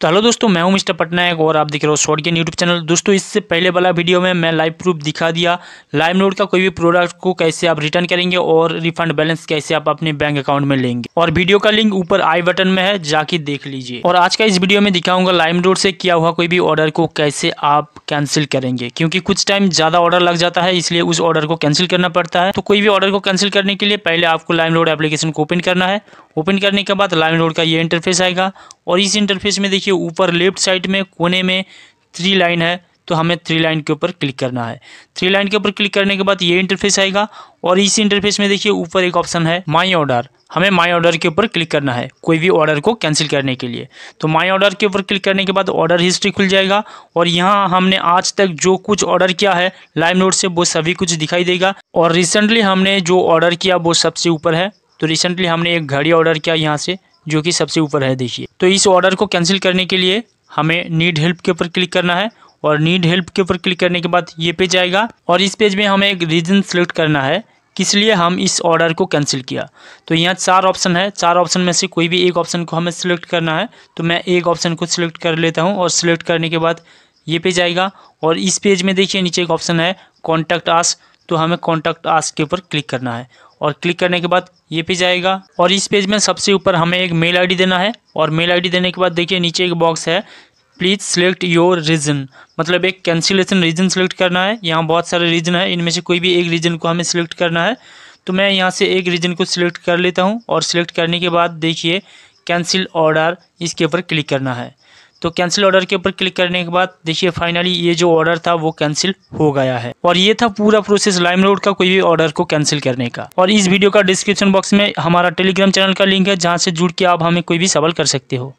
तो हेलो दोस्तों मैं हूं मिस्टर पटनायक और आप देख रहे हो शॉर्ट गेन यूट्यूब चैनल दोस्तों इससे पहले वाला वीडियो में मैं लाइव प्रूफ दिखा दिया लाइव नोट का कोई भी प्रोडक्ट को कैसे आप रिटर्न करेंगे और रिफंड बैलेंस कैसे आप अपने बैंक अकाउंट में लेंगे और वीडियो का लिंक ऊपर आई बटन में है जाके देख लीजिए और आज का इस वीडियो में दिखाऊंगा लाइम रोड से किया हुआ कोई भी ऑर्डर को कैसे आप कैंसिल करेंगे क्योंकि कुछ टाइम ज़्यादा ऑर्डर लग जाता है इसलिए उस ऑर्डर को कैंसिल करना पड़ता है तो कोई भी ऑर्डर को कैंसिल करने के लिए पहले आपको लाइम रोड एप्लीकेशन को ओपन करना है ओपन करने के बाद लाइम रोड का ये इंटरफेस आएगा और इस इंटरफेस में देखिए ऊपर लेफ्ट साइड में कोने में थ्री लाइन है तो हमें थ्री लाइन के ऊपर क्लिक करना है थ्री लाइन के ऊपर क्लिक करने के बाद ये इंटरफेस आएगा और इस इंटरफेस में देखिए ऊपर एक ऑप्शन है माई ऑर्डर हमें माई ऑर्डर के ऊपर क्लिक करना है कोई भी ऑर्डर को कैंसिल करने के लिए तो माई ऑर्डर के ऊपर क्लिक करने के बाद ऑर्डर हिस्ट्री खुल जाएगा और यहाँ हमने आज तक जो कुछ ऑर्डर किया है लाइव नोट से वो सभी कुछ दिखाई देगा और रिसेंटली हमने जो ऑर्डर किया वो सबसे ऊपर है तो रिसेंटली हमने एक घड़ी ऑर्डर किया यहाँ से जो कि सबसे ऊपर है देखिए तो इस ऑर्डर को कैंसिल करने के लिए हमें नीड हेल्प के ऊपर क्लिक करना है और नीड हेल्प के ऊपर क्लिक करने के बाद ये पेज आएगा और इस पेज में हमें एक रीज़न सेलेक्ट करना है किस लिए हम इस ऑर्डर को कैंसिल किया तो यहाँ चार ऑप्शन है चार ऑप्शन में से कोई भी एक ऑप्शन को हमें सेलेक्ट करना है तो मैं एक ऑप्शन को सिलेक्ट कर लेता हूँ और सिलेक्ट करने के बाद ये पेज आएगा और इस पेज में देखिए नीचे एक ऑप्शन है कॉन्टैक्ट आस तो हमें कॉन्टैक्ट आस के ऊपर क्लिक करना है और क्लिक करने के बाद ये पेज आएगा और इस पेज में सबसे ऊपर हमें एक मेल आईडी देना है और मेल आईडी देने के बाद देखिए नीचे एक बॉक्स है प्लीज़ सेलेक्ट योर रीज़न मतलब एक कैंसिलेशन रीज़न सेलेक्ट करना है यहाँ बहुत सारे रीज़न है इनमें से कोई भी एक रीज़न को हमें सेलेक्ट करना है तो मैं यहाँ से एक रीज़न को सिलेक्ट कर लेता हूँ और सिलेक्ट करने के बाद देखिए कैंसिल ऑर्डर इसके ऊपर क्लिक करना है तो कैंसिल ऑर्डर के ऊपर क्लिक करने के बाद देखिए फाइनली ये जो ऑर्डर था वो कैंसिल हो गया है और ये था पूरा प्रोसेस लाइम रोड का कोई भी ऑर्डर को कैंसिल करने का और इस वीडियो का डिस्क्रिप्शन बॉक्स में हमारा टेलीग्राम चैनल का लिंक है जहाँ से जुड़ के आप हमें कोई भी सवाल कर सकते हो